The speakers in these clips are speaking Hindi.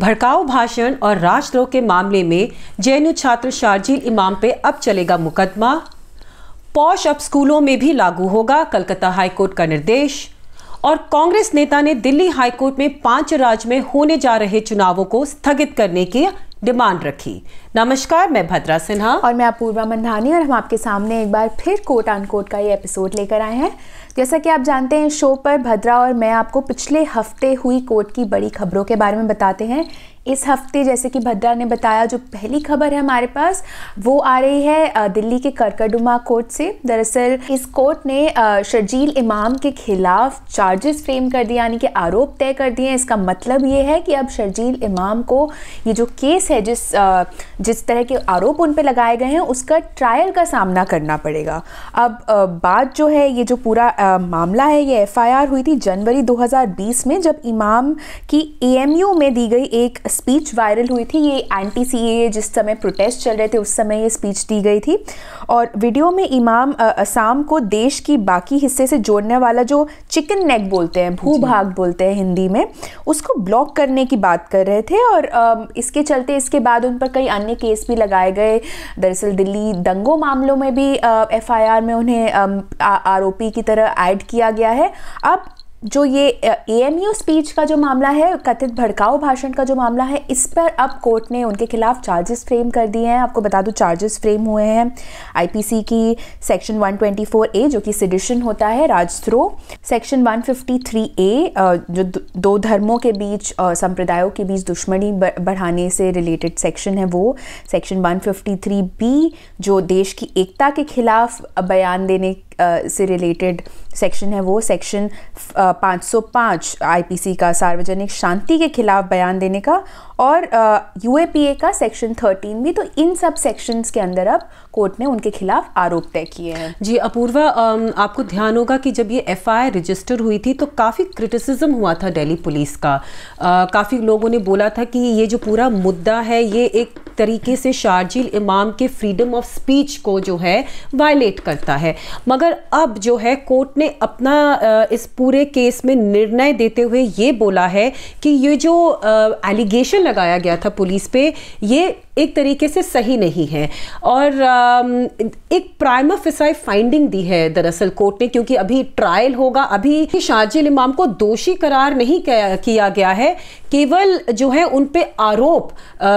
भड़काऊ भाषण और राजद्रोह के मामले में जेएनयू छात्र शारजील इमाम पे अब चलेगा मुकदमा पौष अब स्कूलों में भी लागू होगा कलकत्ता हाईकोर्ट का निर्देश और कांग्रेस नेता ने दिल्ली हाईकोर्ट में पांच राज्य में होने जा रहे चुनावों को स्थगित करने की डिमांड रखी नमस्कार मैं भद्रा सिन्हा और मैं अपूर्वा मंधानी और हम आपके सामने एक बार फिर कोट आन का ये एपिसोड लेकर आए हैं जैसा कि आप जानते हैं शो पर भद्रा और मैं आपको पिछले हफ्ते हुई कोर्ट की बड़ी खबरों के बारे में बताते हैं इस हफ्ते जैसे कि भद्रा ने बताया जो पहली खबर है हमारे पास वो आ रही है दिल्ली के करकडुमा कोर्ट से दरअसल इस कोर्ट ने शर्जील इमाम के खिलाफ चार्जेस फ्रेम कर दिए यानी कि आरोप तय कर दिए इसका मतलब ये है कि अब शर्जील इमाम को ये जो केस है जिस जिस तरह के आरोप उन पर लगाए गए हैं उसका ट्रायल का सामना करना पड़ेगा अब बात जो है ये जो पूरा मामला है ये एफ हुई थी जनवरी दो में जब इमाम की ए में दी गई एक स्पीच वायरल हुई थी ये एंटी सी जिस समय प्रोटेस्ट चल रहे थे उस समय ये स्पीच दी गई थी और वीडियो में इमाम असम को देश की बाकी हिस्से से जोड़ने वाला जो चिकन नेक बोलते हैं भू भाग बोलते हैं हिंदी में उसको ब्लॉक करने की बात कर रहे थे और इसके चलते इसके बाद उन पर कई अन्य केस भी लगाए गए दरअसल दिल्ली दंगों मामलों में भी एफ में उन्हें आरोपी की तरह ऐड किया गया है अब जो ये ए एम यू स्पीच का जो मामला है कथित भड़काऊ भाषण का जो मामला है इस पर अब कोर्ट ने उनके खिलाफ चार्जेस फ्रेम कर दिए हैं आपको बता दूं चार्जेस फ्रेम हुए हैं आईपीसी की सेक्शन 124 ए जो कि सिडिशन होता है राजद्रोह सेक्शन 153 ए जो दो धर्मों के बीच संप्रदायों के बीच दुश्मनी बढ़ाने से रिलेटेड सेक्शन है वो सेक्शन थ्री बी जो देश की एकता के खिलाफ बयान देने से रिलेटेड सेक्शन है वो सेक्शन 505 आईपीसी का सार्वजनिक शांति के खिलाफ बयान देने का और यूएपीए का सेक्शन 13 भी तो इन सब सेक्शंस के अंदर अब कोर्ट ने उनके खिलाफ आरोप तय किए हैं जी अपूर्वा आपको ध्यान होगा कि जब ये एफ रजिस्टर हुई थी तो काफ़ी क्रिटिसिज्म हुआ था दिल्ली पुलिस का काफ़ी लोगों ने बोला था कि ये जो पूरा मुद्दा है ये एक तरीके से शारजील इमाम के फ्रीडम ऑफ स्पीच को जो है वायलेट करता है मगर अब जो है कोर्ट ने अपना इस पूरे केस में निर्णय देते हुए ये बोला है कि ये जो एलिगेशन लगाया गया था पुलिस पे ये एक तरीके से सही नहीं है और एक प्राइमा फिसाई फाइंडिंग दी है दरअसल कोर्ट ने क्योंकि अभी ट्रायल होगा अभी शाजिल इमाम को दोषी करार नहीं किया गया है केवल जो है उन पे आरोप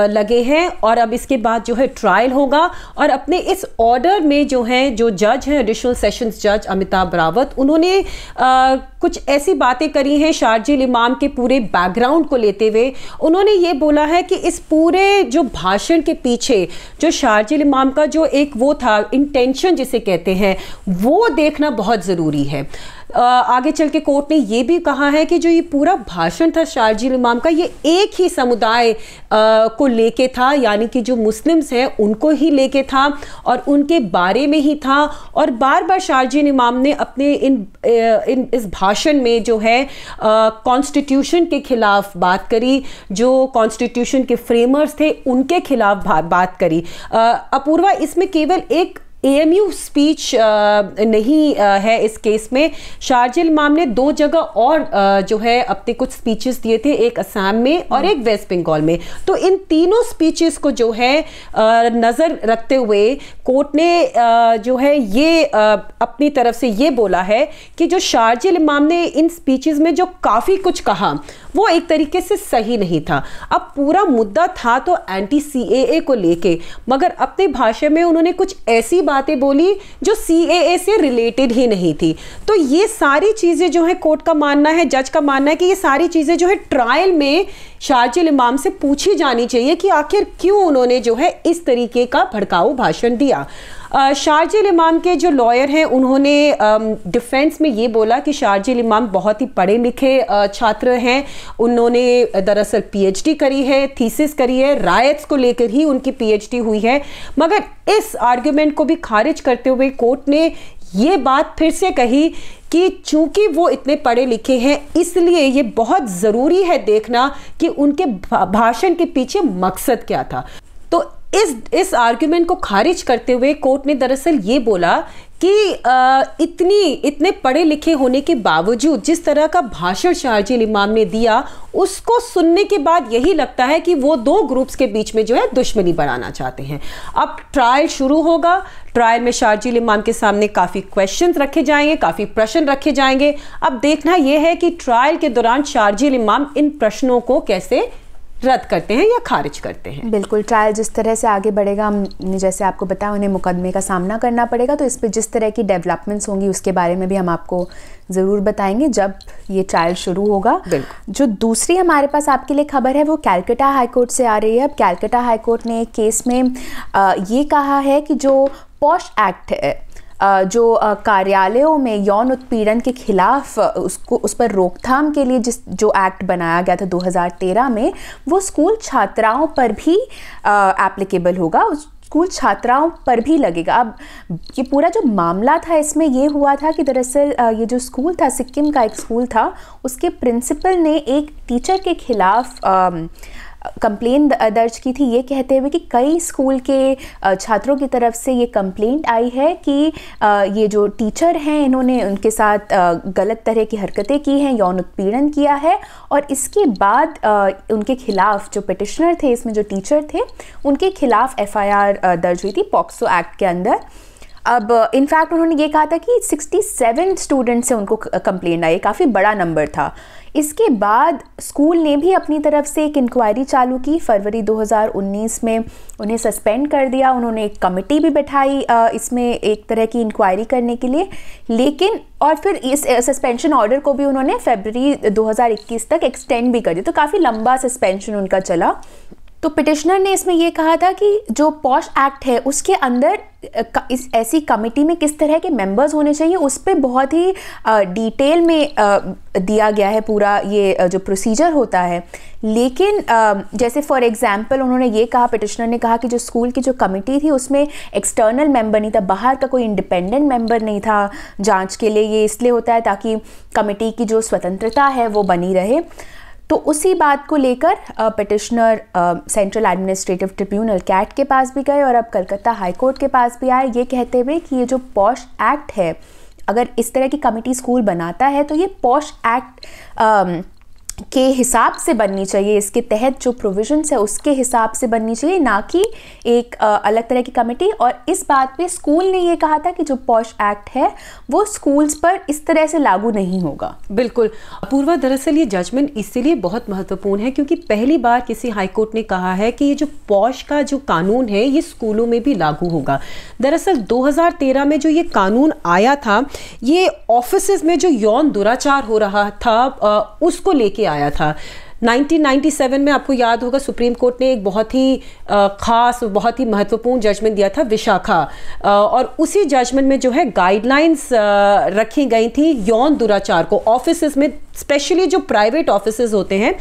लगे हैं और अब इसके बाद जो है ट्रायल होगा और अपने इस ऑर्डर में जो है जो जज हैं एडिशनल सेशंस जज अमिताभ रावत उन्होंने आ, कुछ ऐसी बातें करी हैं शारजिल इमाम के पूरे बैकग्राउंड को लेते हुए उन्होंने ये बोला है कि इस पूरे जो भाषण के पीछे जो शारजिल इमाम का जो एक वो था इंटेंशन जिसे कहते हैं वो देखना बहुत ज़रूरी है आगे चल के कोर्ट ने ये भी कहा है कि जो ये पूरा भाषण था शारजील इमाम का ये एक ही समुदाय को लेके था यानी कि जो मुस्लिम्स हैं उनको ही लेके था और उनके बारे में ही था और बार बार शारजील इमाम ने अपने इन, इन इस भाषण में जो है कॉन्स्टिट्यूशन के ख़िलाफ़ बात करी जो कॉन्स्टिट्यूशन के फ्रेमर्स थे उनके ख़िलाफ़ बात करी अपूर्वा इसमें केवल एक एएमयू स्पीच uh, नहीं uh, है इस केस में शारजिल इमाम ने दो जगह और uh, जो है अपने कुछ स्पीचेस दिए थे एक असम में और एक वेस्ट बंगाल में तो इन तीनों स्पीचेस को जो है नज़र रखते हुए कोर्ट ने जो है ये अपनी तरफ से ये बोला है कि जो शारजिल इमाम ने इन स्पीचेस में जो काफ़ी कुछ कहा वो एक तरीके से सही नहीं था अब पूरा मुद्दा था तो एंटी सी को लेके मगर अपने भाषा में उन्होंने कुछ ऐसी बातें बोली जो सी से रिलेटेड ही नहीं थी तो ये सारी चीज़ें जो है कोर्ट का मानना है जज का मानना है कि ये सारी चीज़ें जो है ट्रायल में शारजिल इमाम से पूछी जानी चाहिए कि आखिर क्यों उन्होंने जो है इस तरीके का भड़काऊ भाषण दिया शारजिल इमाम के जो लॉयर हैं उन्होंने डिफेंस में ये बोला कि शारजिल इमाम बहुत ही पढ़े लिखे छात्र हैं उन्होंने दरअसल पीएचडी करी है थीसिस करी है रायट्स को लेकर ही उनकी पीएचडी हुई है मगर इस आर्ग्यूमेंट को भी खारिज करते हुए कोर्ट ने ये बात फिर से कही कि चूंकि वो इतने पढ़े लिखे हैं इसलिए ये बहुत ज़रूरी है देखना कि उनके भाषण के पीछे मकसद क्या था इस इस आर्ग्यूमेंट को खारिज करते हुए कोर्ट ने दरअसल ये बोला कि इतनी इतने पढ़े लिखे होने के बावजूद जिस तरह का भाषण शारजील इमाम ने दिया उसको सुनने के बाद यही लगता है कि वो दो ग्रुप्स के बीच में जो है दुश्मनी बढ़ाना चाहते हैं अब ट्रायल शुरू होगा ट्रायल में शारजील इमाम के सामने काफ़ी क्वेश्चन रखे जाएंगे काफ़ी प्रश्न रखे जाएंगे अब देखना यह है कि ट्रायल के दौरान शारजील इमाम इन प्रश्नों को कैसे रद्द करते हैं या खारिज करते हैं बिल्कुल ट्रायल जिस तरह से आगे बढ़ेगा हमने जैसे आपको बताया उन्हें मुकदमे का सामना करना पड़ेगा तो इस पर जिस तरह की डेवलपमेंट्स होंगी उसके बारे में भी हम आपको ज़रूर बताएंगे जब ये ट्रायल शुरू होगा जो दूसरी हमारे पास आपके लिए खबर है वो कैलकटा हाईकोर्ट से आ रही है अब कैलकटा हाईकोर्ट ने एक केस में ये कहा है कि जो पॉश एक्ट है जो कार्यालयों में यौन उत्पीड़न के खिलाफ उसको उस पर रोकथाम के लिए जिस जो एक्ट बनाया गया था 2013 में वो स्कूल छात्राओं पर भी एप्लीकेबल होगा स्कूल छात्राओं पर भी लगेगा अब ये पूरा जो मामला था इसमें ये हुआ था कि दरअसल ये जो स्कूल था सिक्किम का एक स्कूल था उसके प्रिंसिपल ने एक टीचर के खिलाफ कंप्लेन दर्ज की थी ये कहते हुए कि कई स्कूल के छात्रों की तरफ से ये कंप्लेंट आई है कि ये जो टीचर हैं इन्होंने उनके साथ गलत तरह की हरकतें की हैं यौन उत्पीड़न किया है और इसके बाद उनके खिलाफ जो पिटिशनर थे इसमें जो टीचर थे उनके खिलाफ एफआईआर दर्ज हुई थी पॉक्सो एक्ट के अंदर अब इनफैक्ट उन्होंने ये कहा था कि 67 स्टूडेंट से उनको कंप्लेन आई काफ़ी बड़ा नंबर था इसके बाद स्कूल ने भी अपनी तरफ से एक इंक्वायरी चालू की फरवरी 2019 में उन्हें सस्पेंड कर दिया उन्होंने एक कमेटी भी बैठाई इसमें एक तरह की इंक्वायरी करने के लिए लेकिन और फिर इस सस्पेंशन ऑर्डर को भी उन्होंने फरवरी 2021 तक एक्सटेंड भी कर दिया तो काफ़ी लंबा सस्पेंशन उनका चला तो पिटिशनर ने इसमें यह कहा था कि जो पॉश एक्ट है उसके अंदर इस ऐसी कमेटी में किस तरह के मेंबर्स होने चाहिए उस पर बहुत ही डिटेल में दिया गया है पूरा ये जो प्रोसीजर होता है लेकिन जैसे फॉर एग्जांपल उन्होंने ये कहा पिटिशनर ने कहा कि जो स्कूल की जो कमेटी थी उसमें एक्सटर्नल मेंबर नहीं था बाहर का कोई इंडिपेंडेंट मेंबर नहीं था जांच के लिए ये इसलिए होता है ताकि कमेटी की जो स्वतंत्रता है वो बनी रहे तो उसी बात को लेकर petitioner central administrative tribunal CAT के पास भी गए और अब कलकत्ता हाईकोर्ट के पास भी आए ये कहते हुए कि ये जो पॉश एक्ट है अगर इस तरह की कमेटी स्कूल बनाता है तो ये पॉश एक्ट के हिसाब से बननी चाहिए इसके तहत जो प्रोविजंस है उसके हिसाब से बननी चाहिए ना कि एक अलग तरह की कमेटी और इस बात पे स्कूल ने ये कहा था कि जो पॉश एक्ट है वो स्कूल्स पर इस तरह से लागू नहीं होगा बिल्कुल पूर्वा दरअसल ये जजमेंट इसीलिए बहुत महत्वपूर्ण है क्योंकि पहली बार किसी हाईकोर्ट ने कहा है कि ये जो पॉश का जो कानून है ये स्कूलों में भी लागू होगा दरअसल दो में जो ये कानून आया था ये ऑफिस में जो यौन दुराचार हो रहा था उसको लेके आया था 1997 में आपको याद होगा सुप्रीम कोर्ट ने एक बहुत ही ख़ास बहुत ही महत्वपूर्ण जजमेंट दिया था विशाखा और उसी जजमेंट में जो है गाइडलाइंस रखी गई थी यौन दुराचार को ऑफिस में स्पेशली जो प्राइवेट ऑफिस होते हैं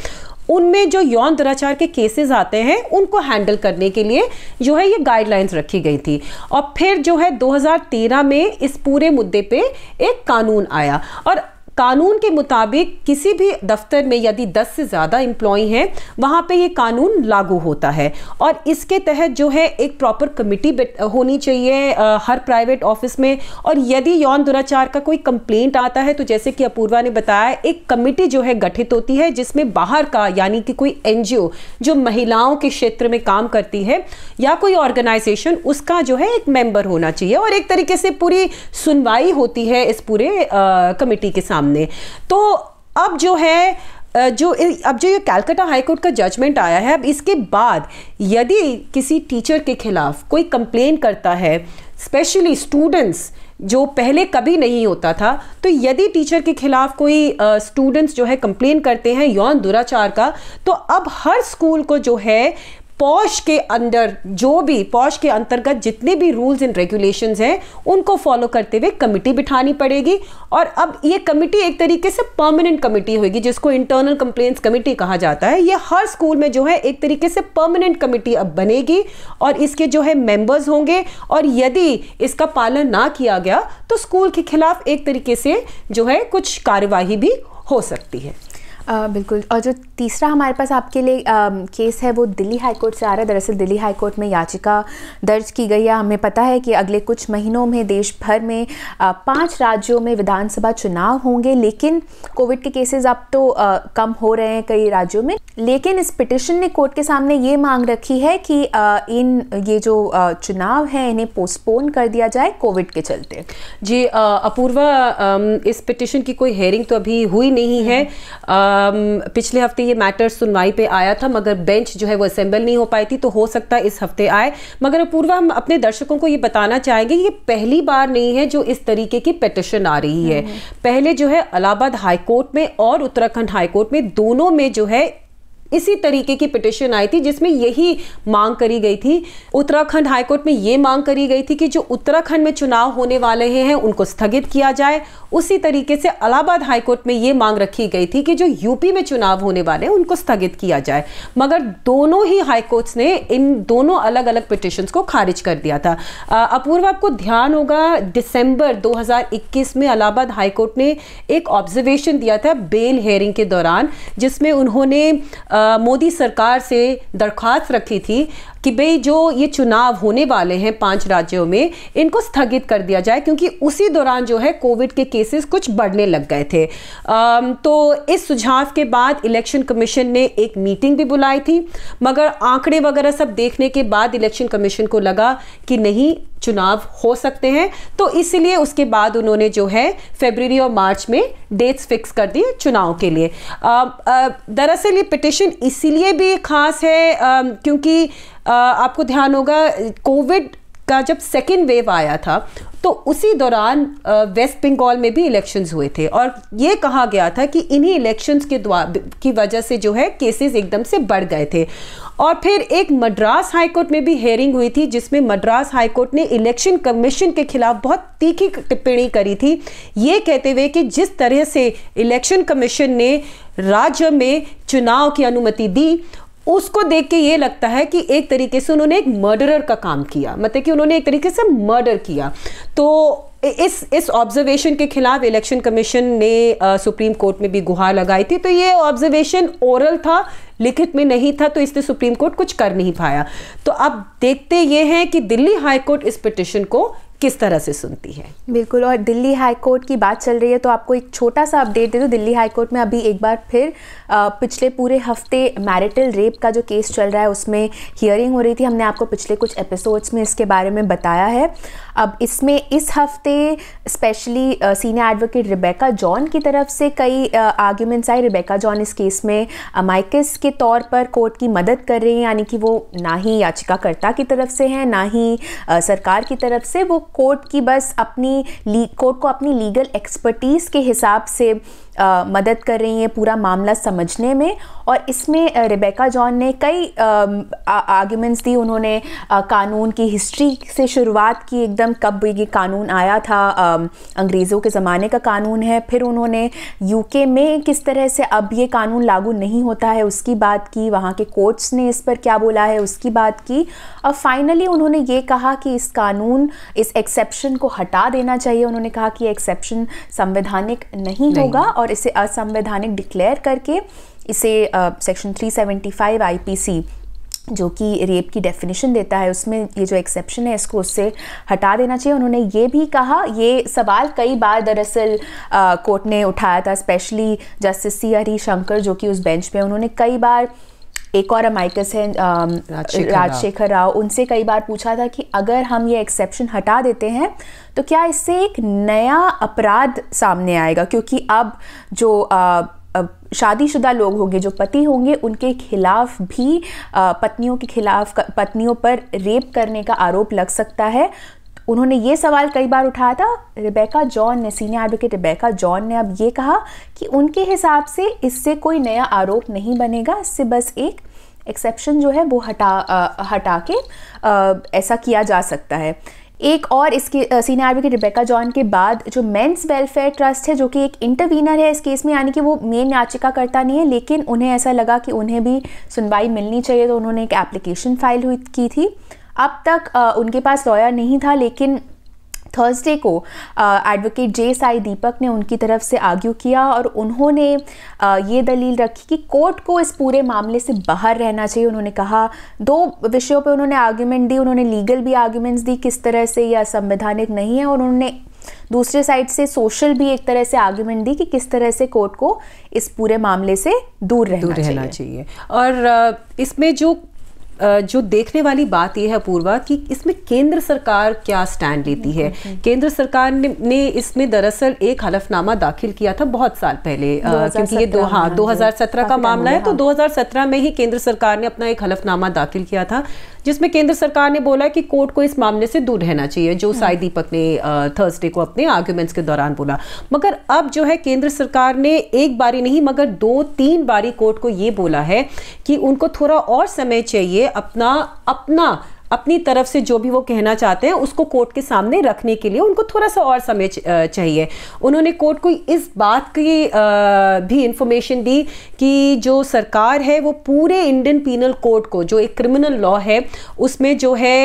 उनमें जो यौन दुराचार के केसेस आते हैं उनको हैंडल करने के लिए जो है ये गाइडलाइंस रखी गई थी और फिर जो है 2013 में इस पूरे मुद्दे पे एक कानून आया और कानून के मुताबिक किसी भी दफ्तर में यदि 10 से ज़्यादा एम्प्लॉय हैं वहाँ पे ये कानून लागू होता है और इसके तहत जो है एक प्रॉपर कमिटी होनी चाहिए आ, हर प्राइवेट ऑफिस में और यदि यौन दुराचार का कोई कंप्लेंट आता है तो जैसे कि अपूर्वा ने बताया एक कमिटी जो है गठित होती है जिसमें बाहर का यानी कि कोई एन जो महिलाओं के क्षेत्र में काम करती है या कोई ऑर्गेनाइजेशन उसका जो है एक मेम्बर होना चाहिए और एक तरीके से पूरी सुनवाई होती है इस पूरे कमिटी के सामने सामने तो अब जो है जो अब जो ये कैलकटा हाई कोर्ट का जजमेंट आया है अब इसके बाद यदि किसी टीचर के खिलाफ कोई कंप्लेन करता है स्पेशली स्टूडेंट्स जो पहले कभी नहीं होता था तो यदि टीचर के खिलाफ कोई स्टूडेंट्स जो है कंप्लेन करते हैं यौन दुराचार का तो अब हर स्कूल को जो है पौश के अंदर जो भी पौश के अंतर्गत जितने भी रूल्स एंड रेगुलेशंस हैं उनको फॉलो करते हुए कमिटी बिठानी पड़ेगी और अब ये कमिटी एक तरीके से परमानेंट कमेटी होगी जिसको इंटरनल कंप्लेंट्स कमेटी कहा जाता है ये हर स्कूल में जो है एक तरीके से परमानेंट कमेटी अब बनेगी और इसके जो है मेम्बर्स होंगे और यदि इसका पालन ना किया गया तो स्कूल के खिलाफ एक तरीके से जो है कुछ कार्यवाही भी हो सकती है बिल्कुल और जो तीसरा हमारे पास आपके लिए आ, केस है वो दिल्ली हाई कोर्ट से आ रहा है दरअसल दिल्ली हाई कोर्ट में याचिका दर्ज की गई है हमें पता है कि अगले कुछ महीनों में देश भर में आ, पांच राज्यों में विधानसभा चुनाव होंगे लेकिन कोविड के केसेस अब तो आ, कम हो रहे हैं कई राज्यों में लेकिन इस पिटिशन ने कोर्ट के सामने ये मांग रखी है कि आ, इन ये जो आ, चुनाव हैं इन्हें पोस्टपोन कर दिया जाए कोविड के चलते जी अपूर्वा इस पिटिशन की कोई हेयरिंग तो अभी हुई नहीं है आ, हम्म। पिछले हफ्ते ये मैटर सुनवाई पे आया था मगर बेंच जो है वो असेंबल नहीं हो पाई थी तो हो सकता है इस हफ्ते आए मगर पूर्वा हम अपने दर्शकों को ये बताना चाहेंगे कि ये पहली बार नहीं है जो इस तरीके की पटिशन आ रही है हम्म। पहले जो है अलाहाबाद हाईकोर्ट में और उत्तराखंड हाईकोर्ट में दोनों में जो है इसी तरीके की पिटिशन आई थी जिसमें यही मांग करी गई थी उत्तराखंड हाईकोर्ट में ये मांग करी गई थी कि जो उत्तराखंड में चुनाव होने वाले हैं उनको स्थगित किया जाए उसी तरीके से अलाहाबाद हाईकोर्ट में ये मांग रखी गई थी कि जो यूपी में चुनाव होने वाले हैं उनको स्थगित किया जाए मगर दोनों ही हाईकोर्ट्स ने इन दोनों अलग अलग पिटिशन को खारिज कर दिया था अपूर्व आपको ध्यान होगा दिसंबर दो में अलाहाबाद हाईकोर्ट ने एक ऑब्जर्वेशन दिया था बेल हेयरिंग के दौरान जिसमें उन्होंने आ, मोदी सरकार से दरख्वास्त रखी थी कि भाई जो ये चुनाव होने वाले हैं पांच राज्यों में इनको स्थगित कर दिया जाए क्योंकि उसी दौरान जो है कोविड के केसेस कुछ बढ़ने लग गए थे तो इस सुझाव के बाद इलेक्शन कमीशन ने एक मीटिंग भी बुलाई थी मगर आंकड़े वगैरह सब देखने के बाद इलेक्शन कमीशन को लगा कि नहीं चुनाव हो सकते हैं तो इसलिए उसके बाद उन्होंने जो है फेबररी और मार्च में डेट्स फिक्स कर दिए चुनाव के लिए दरअसल ये पिटिशन इसीलिए भी ख़ास है क्योंकि आपको ध्यान होगा कोविड का जब सेकेंड वेव आया था तो उसी दौरान वेस्ट बंगाल में भी इलेक्शंस हुए थे और ये कहा गया था कि इन्हीं इलेक्शंस के की वजह से जो है केसेस एकदम से बढ़ गए थे और फिर एक मद्रास हाईकोर्ट में भी हेयरिंग हुई थी जिसमें मद्रास हाईकोर्ट ने इलेक्शन कमीशन के खिलाफ बहुत तीखी टिप्पणी करी थी ये कहते हुए कि जिस तरह से इलेक्शन कमीशन ने राज्य में चुनाव की अनुमति दी उसको देख के ये लगता है कि एक तरीके से उन्होंने एक मर्डरर का काम किया मतलब कि उन्होंने एक तरीके से मर्डर किया तो इस इस ऑब्जर्वेशन के खिलाफ इलेक्शन कमीशन ने आ, सुप्रीम कोर्ट में भी गुहार लगाई थी तो ये ऑब्जर्वेशन ओरल था लिखित में नहीं था तो इसलिए सुप्रीम कोर्ट कुछ कर नहीं पाया तो अब देखते ये हैं कि दिल्ली हाई कोर्ट इस पिटिशन को किस तरह से सुनती है बिल्कुल और दिल्ली हाई कोर्ट की बात चल रही है तो आपको एक छोटा सा अपडेट दे दो दिल्ली हाई कोर्ट में अभी एक बार फिर पिछले पूरे हफ्ते मैरिटल रेप का जो केस चल रहा है उसमें हियरिंग हो रही थी हमने आपको पिछले कुछ एपिसोड्स में इसके बारे में बताया है अब इसमें इस हफ्ते specially senior advocate Rebecca John की तरफ से कई आर्ग्यूमेंट्स आए रिबेका जॉन इस केस में माइकस के तौर पर कोर्ट की मदद कर रही हैं यानी कि वो ना ही याचिकाकर्ता की तरफ से हैं ना ही सरकार की तरफ से वो कोर्ट की बस अपनी कोर्ट को अपनी लीगल एक्सपर्टीज़ के हिसाब से आ, मदद कर रही हैं पूरा मामला समझने में और इसमें रिबेका जॉन ने कई आर्ग्यूमेंट्स दी उन्होंने आ, कानून की हिस्ट्री से शुरुआत की एकदम कब ये कानून आया था आ, अंग्रेज़ों के ज़माने का कानून है फिर उन्होंने यूके में किस तरह से अब ये कानून लागू नहीं होता है उसकी बात की वहाँ के कोर्ट्स ने इस पर क्या बोला है उसकी बात की और फाइनली उन्होंने ये कहा कि इस कानून इस एक्सेप्शन को हटा देना चाहिए उन्होंने कहा कि एक्सेप्शन संवैधानिक नहीं, नहीं होगा और इसे असंवैधानिक डिक्लेयर करके इसे सेक्शन 375 आईपीसी जो कि रेप की डेफिनेशन देता है उसमें ये जो एक्सेप्शन है इसको उससे हटा देना चाहिए उन्होंने ये भी कहा ये सवाल कई बार दरअसल कोर्ट ने उठाया था specially justice C Hari Shankar जो कि उस बेंच पे उन्होंने कई बार एक और अमाइकस है राजशेखर राव उनसे कई बार पूछा था कि अगर हम ये एक्सेप्शन हटा देते हैं तो क्या इससे एक नया अपराध सामने आएगा क्योंकि अब जो आ, शादीशुदा लोग होंगे जो पति होंगे उनके खिलाफ भी पत्नियों के खिलाफ पत्नियों पर रेप करने का आरोप लग सकता है उन्होंने ये सवाल कई बार उठाया था रिबेका जॉन ने सीनियर एडवोकेट रिबेका जॉन ने अब ये कहा कि उनके हिसाब से इससे कोई नया आरोप नहीं बनेगा इससे बस एक एक्सेप्शन जो है वो हटा आ, हटा के आ, ऐसा किया जा सकता है एक और इसके सीनियर एडवोकेट रिबेका जॉन के बाद जो मेंस वेलफेयर ट्रस्ट है जो कि एक इंटरवीनर है इस केस में यानी कि वो मेन याचिका करता नहीं है लेकिन उन्हें ऐसा लगा कि उन्हें भी सुनवाई मिलनी चाहिए तो उन्होंने एक एप्लीकेशन फाइल हुई की थी अब तक आ, उनके पास लॉयर नहीं था लेकिन थर्सडे को एडवोकेट जे साई दीपक ने उनकी तरफ से आर्ग्यू किया और उन्होंने आ, ये दलील रखी कि कोर्ट को इस पूरे मामले से बाहर रहना चाहिए उन्होंने कहा दो विषयों पे उन्होंने आर्ग्यूमेंट दी उन्होंने लीगल भी आर्ग्यूमेंट्स दी किस तरह से यह संवैधानिक नहीं है और उन्होंने दूसरे साइड से सोशल भी एक तरह से आर्ग्यूमेंट दी कि किस तरह से कोर्ट को इस पूरे मामले से दूर रहना, दूर रहना चाहिए।, चाहिए और इसमें जो जो देखने वाली बात यह है पूर्वा कि इसमें केंद्र सरकार क्या स्टैंड लेती है केंद्र सरकार ने, ने इसमें दरअसल एक हलफनामा दाखिल किया था बहुत साल पहले क्योंकि ये दो हाँ, हाँ दो का मामला है तो 2017 हाँ। में ही केंद्र सरकार ने अपना एक हलफनामा दाखिल किया था जिसमें केंद्र सरकार ने बोला कि कोर्ट को इस मामले से दूर रहना चाहिए जो हाँ। साई दीपक ने थर्सडे को अपने आर्ग्यूमेंट्स के दौरान बोला मगर अब जो है केंद्र सरकार ने एक बारी नहीं मगर दो तीन बारी कोर्ट को ये बोला है कि उनको थोड़ा और समय चाहिए अपना अपना अपनी तरफ से जो भी वो कहना चाहते हैं उसको कोर्ट के सामने रखने के लिए उनको थोड़ा सा और समय चाहिए उन्होंने कोर्ट को इस बात की भी इंफॉर्मेशन दी कि जो सरकार है वो पूरे इंडियन पीनल कोड को जो एक क्रिमिनल लॉ है उसमें जो है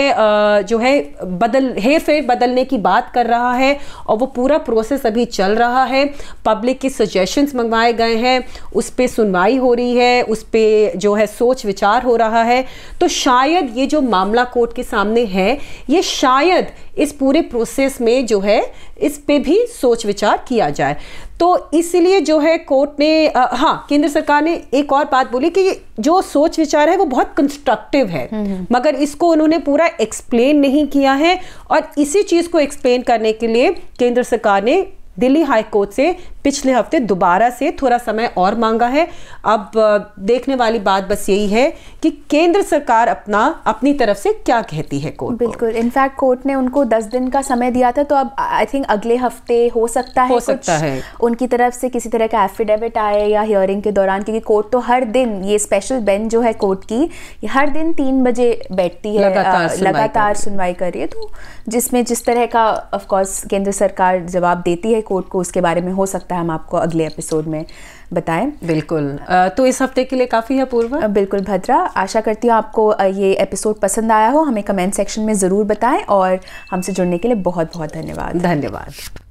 जो है बदल फेर बदलने की बात कर रहा है और वो पूरा प्रोसेस अभी चल रहा है पब्लिक के सजेशंस मंगवाए गए हैं उस पर सुनवाई हो रही है उस पर जो है सोच विचार हो रहा है तो शायद ये जो मामला कोर्ट के सामने है ये शायद इस पूरे प्रोसेस में जो है इस पे भी सोच विचार किया जाए तो इसलिए जो है कोर्ट ने आ, हाँ केंद्र सरकार ने एक और बात बोली कि जो सोच विचार है वो बहुत कंस्ट्रक्टिव है हम्म, हम्म। मगर इसको उन्होंने पूरा एक्सप्लेन नहीं किया है और इसी चीज़ को एक्सप्लेन करने के लिए केंद्र सरकार ने दिल्ली हाई कोर्ट से पिछले हफ्ते दोबारा से थोड़ा समय और मांगा है अब देखने वाली बात बस यही है कि केंद्र सरकार अपना अपनी तरफ से क्या कहती है कोर्ट बिल्कुल इनफैक्ट कोर्ट ने उनको दस दिन का समय दिया था तो अब आई थिंक अगले हफ्ते हो सकता है हो सकता है उनकी तरफ से किसी तरह का एफिडेविट आए या हियरिंग के दौरान क्योंकि कोर्ट तो हर दिन ये स्पेशल बेंच जो है कोर्ट की हर दिन तीन बजे बैठती है लगातार सुनवाई कर रही है तो जिसमें जिस तरह का ऑफकोर्स केंद्र सरकार जवाब देती है कोर्ट को उसके बारे में हो सकता है हम आपको अगले एपिसोड में बताएं बिल्कुल तो इस हफ्ते के लिए काफ़ी है पूर्व बिल्कुल भद्रा आशा करती हूँ आपको ये एपिसोड पसंद आया हो हमें कमेंट सेक्शन में ज़रूर बताएं और हमसे जुड़ने के लिए बहुत बहुत धन्यवाद धन्यवाद